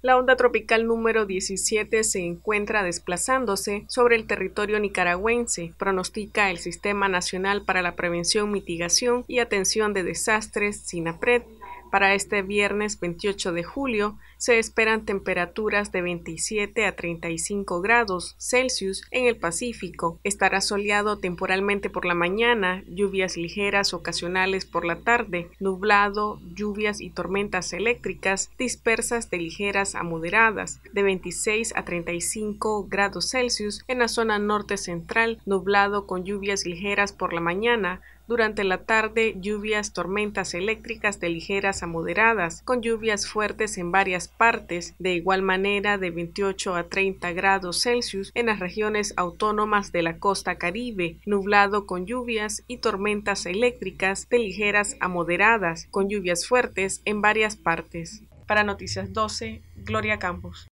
La onda tropical número 17 se encuentra desplazándose sobre el territorio nicaragüense, pronostica el Sistema Nacional para la Prevención, Mitigación y Atención de Desastres, SINAPRED, para este viernes 28 de julio se esperan temperaturas de 27 a 35 grados Celsius en el Pacífico. Estará soleado temporalmente por la mañana, lluvias ligeras ocasionales por la tarde, nublado, lluvias y tormentas eléctricas dispersas de ligeras a moderadas, de 26 a 35 grados Celsius en la zona norte central, nublado con lluvias ligeras por la mañana, durante la tarde, lluvias, tormentas eléctricas de ligeras a moderadas, con lluvias fuertes en varias partes, de igual manera de 28 a 30 grados Celsius en las regiones autónomas de la costa caribe, nublado con lluvias y tormentas eléctricas de ligeras a moderadas, con lluvias fuertes en varias partes. Para Noticias 12, Gloria Campos.